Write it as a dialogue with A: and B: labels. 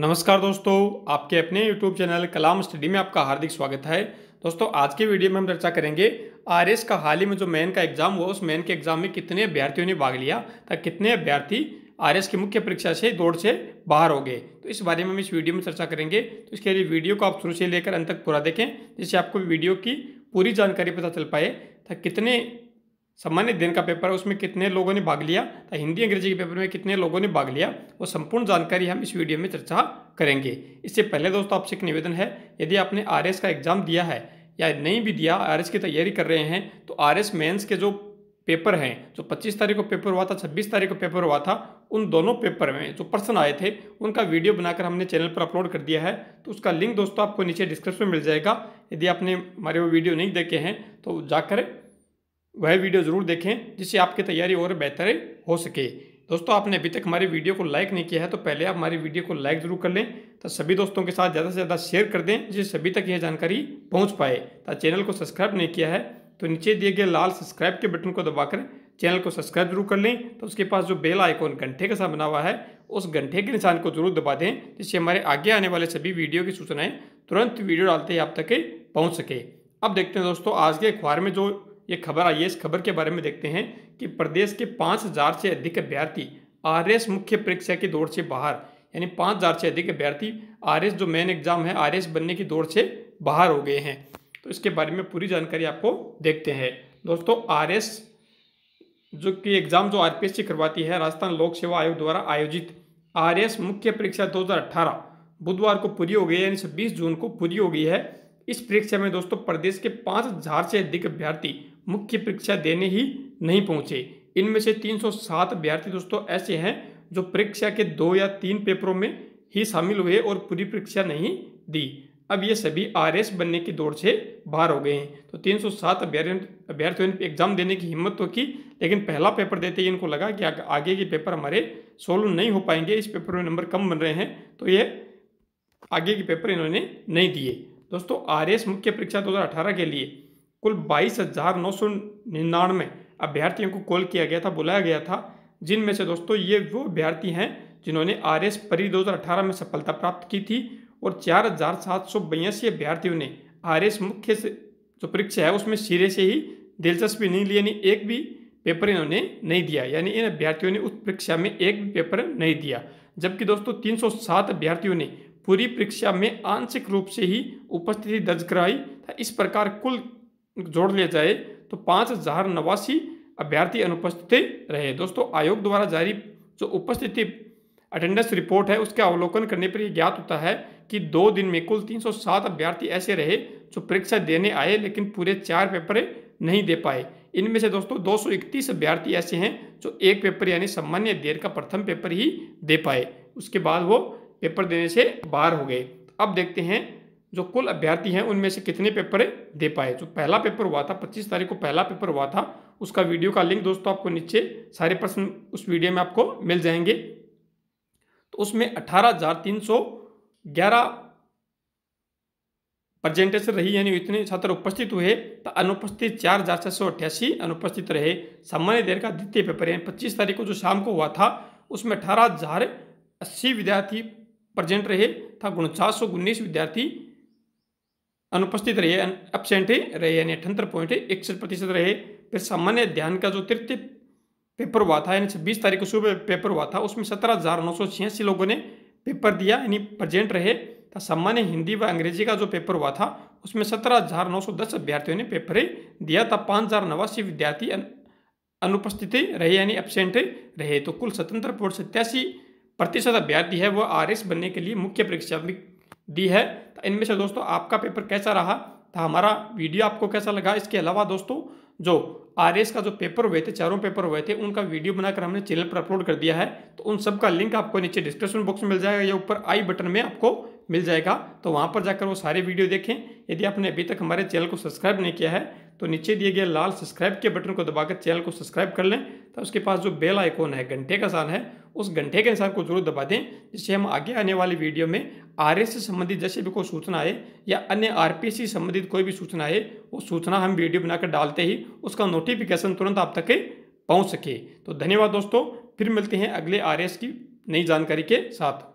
A: नमस्कार दोस्तों आपके अपने YouTube चैनल कलाम स्टडी में आपका हार्दिक स्वागत है दोस्तों आज के वीडियो में हम चर्चा करेंगे आर का हाल ही में जो मेन का एग्जाम हुआ उस मेन के एग्जाम में कितने अभ्यर्थियों ने भाग लिया तथा कितने अभ्यर्थी आर की मुख्य परीक्षा से दौड़ से बाहर हो गए तो इस बारे में हम इस वीडियो में चर्चा करेंगे तो इसके लिए वीडियो को आप शुरू से लेकर अंत तक पूरा देखें जिससे आपको वीडियो की पूरी जानकारी पता चल पाए तथा कितने सामान्य दिन का पेपर है उसमें कितने लोगों ने भाग लिया तथा हिंदी अंग्रेजी के पेपर में कितने लोगों ने भाग लिया वो संपूर्ण जानकारी हम इस वीडियो में चर्चा करेंगे इससे पहले दोस्तों आपसे एक निवेदन है यदि आपने आर का एग्ज़ाम दिया है या नहीं भी दिया आर की तैयारी कर रहे हैं तो आर एस के जो पेपर हैं जो 25 तारीख को पेपर हुआ था 26 तारीख को पेपर हुआ था उन दोनों पेपर में जो पर्सन आए थे उनका वीडियो बनाकर हमने चैनल पर अपलोड कर दिया है तो उसका लिंक दोस्तों आपको नीचे डिस्क्रिप्शन में मिल जाएगा यदि आपने हमारे वो वीडियो नहीं देखे हैं तो जाकर वह वीडियो ज़रूर देखें जिससे आपकी तैयारी और बेहतर हो सके दोस्तों आपने अभी तक हमारी वीडियो को लाइक नहीं किया है तो पहले आप हमारी वीडियो को लाइक ज़रूर कर लें तो सभी दोस्तों के साथ ज़्यादा से ज़्यादा शेयर कर दें जिससे सभी तक यह जानकारी पहुँच पाए तो चैनल को सब्सक्राइब नहीं किया है तो नीचे दिए गए लाल सब्सक्राइब के बटन को दबाकर चैनल को सब्सक्राइब जरूर कर लें तो उसके पास जो बेल आइकॉन घंटे के साथ बना हुआ है उस घंटे के निशान को जरूर दबा दें जिससे हमारे आगे आने वाले सभी वीडियो की सूचनाएँ तुरंत वीडियो डालते ही आप तक पहुँच सके अब देखते हैं दोस्तों आज के अखबार में जो ये खबर आई है इस खबर के बारे में देखते हैं कि प्रदेश के पाँच हज़ार से अधिक अभ्यर्थी आर मुख्य परीक्षा की दौड़ से बाहर यानी पाँच हज़ार से अधिक अभ्यर्थी आर जो मेन एग्ज़ाम है आर बनने की दौड़ से बाहर हो गए हैं तो इसके बारे में पूरी जानकारी आपको देखते हैं दोस्तों आर जो कि एग्ज़ाम जो आर सी करवाती है राजस्थान लोक सेवा आयोग द्वारा आयोजित आर मुख्य परीक्षा अट्ठारह बुधवार को पूरी हो गई है यानी छब्बीस जून को पूरी हो गई है इस परीक्षा में दोस्तों प्रदेश के पाँच हज़ार से अधिक अभ्यर्थी मुख्य परीक्षा देने ही नहीं पहुंचे इनमें से 307 अभ्यर्थी दोस्तों ऐसे हैं जो परीक्षा के दो या तीन पेपरों में ही शामिल हुए और पूरी परीक्षा नहीं दी अब ये सभी आर बनने की दौड़ से बाहर हो गए हैं तो 307 अभ्यर्थियों ने एग्जाम देने की हिम्मत तो की लेकिन पहला पेपर देते ही इनको लगा कि आगे के पेपर हमारे सोल्व नहीं हो पाएंगे इस पेपर में नंबर कम बन रहे हैं तो ये आगे के पेपर इन्होंने नहीं दिए दोस्तों आर मुख्य परीक्षा दो के लिए कुल बाईस हज़ार नौ सौ निन्यानवे अभ्यर्थियों को कॉल किया गया था बुलाया गया था जिनमें से दोस्तों ये वो अभ्यर्थी हैं जिन्होंने आर एस परी अठारह में सफलता प्राप्त की थी और चार हज़ार सात सौ बयासी अभ्यर्थियों ने आर एस मुख्य से जो परीक्षा है उसमें सिरे से ही दिलचस्पी नहीं ली यानी एक भी पेपर इन्होंने नहीं दिया यानी इन अभ्यर्थियों ने उस परीक्षा में एक भी पेपर नहीं दिया जबकि दोस्तों सात अभ्यर्थियों ने पूरी परीक्षा में आंशिक रूप से ही उपस्थिति दर्ज कराई इस प्रकार कुल जोड़ लिया जाए तो पाँच हजार नवासी अभ्यर्थी अनुपस्थित रहे दोस्तों आयोग द्वारा जारी जो उपस्थिति अटेंडेंस रिपोर्ट है उसका अवलोकन करने पर यह ज्ञात होता है कि दो दिन में कुल 307 अभ्यर्थी ऐसे रहे जो परीक्षा देने आए लेकिन पूरे चार पेपर नहीं दे पाए इनमें से दोस्तों 231 अभ्यर्थी ऐसे हैं जो एक पेपर यानी सामान्य देर का प्रथम पेपर ही दे पाए उसके बाद वो पेपर देने से बाहर हो गए अब देखते हैं जो कुल अभ्यर्थी हैं उनमें से कितने पेपर दे पाए जो पहला पेपर हुआ था 25 तारीख को पहला पेपर हुआ था उसका वीडियो का लिंक दोस्तों आपको नीचे सारे प्रश्न उस वीडियो में आपको मिल जाएंगे तो उसमें अठारह प्रेजेंटेशन रही यानी इतने छात्र उपस्थित हुए तो अनुपस्थित चार हजार छह सौ अठासी अनुपस्थित रहे सामान्य देर का द्वितीय पेपर यानी पच्चीस तारीख को जो शाम को हुआ था उसमें अठारह हजार अस्सी विद्यार्थी प्रेजेंट रहे था उनचास सौ उन्नीस विद्यार्थी अनुपस्थित रहे एबसेंट ही रहे यानी अठहत्तर पॉइंट इकसठ प्रतिशत रहे फिर सामान्य ध्यान का जो तृतीय पेपर हुआ था यानी छब्बीस तारीख को सुबह पेपर हुआ था उसमें सत्रह हज़ार नौ सौ छियासी लोगों ने पेपर दिया यानी प्रेजेंट रहे था सामान्य हिंदी व अंग्रेजी का जो पेपर हुआ था उसमें सत्रह हज़ार नौ सौ दस अभ्यर्थियों ने पेपर दिया था पाँच हज़ार नवासी विद्यार्थी अनुपस्थित रहे यानी एबसेंट रहे तो कुल स्वतंत्र पॉइंट सत्यासी प्रतिशत अभ्यर्थी है वह आर बनने के लिए मुख्य परीक्षा दी है तो इनमें से दोस्तों आपका पेपर कैसा रहा तो हमारा वीडियो आपको कैसा लगा इसके अलावा दोस्तों जो आर का जो पेपर हुए थे चारों पेपर हुए थे उनका वीडियो बनाकर हमने चैनल पर अपलोड कर दिया है तो उन सब का लिंक आपको नीचे डिस्क्रिप्शन बॉक्स में मिल जाएगा या ऊपर आई बटन में आपको मिल जाएगा तो वहाँ पर जाकर वो सारे वीडियो देखें यदि आपने अभी तक हमारे चैनल को सब्सक्राइब नहीं किया है तो नीचे दिए गए लाल सब्सक्राइब के बटन को दबाकर चैनल को सब्सक्राइब कर लें तो उसके पास जो बेल आइकॉन है घंटे का सान है उस घंटे के निशान को जरूर दबा दें जिससे हम आगे आने वाली वीडियो में आर एस से संबंधित जैसे भी कोई सूचना आए या अन्य आर पी से संबंधित कोई भी सूचना आए वो सूचना हम वीडियो बनाकर डालते ही उसका नोटिफिकेशन तुरंत आप तक पहुँच सके तो धन्यवाद दोस्तों फिर मिलते हैं अगले आर एस की नई जानकारी के साथ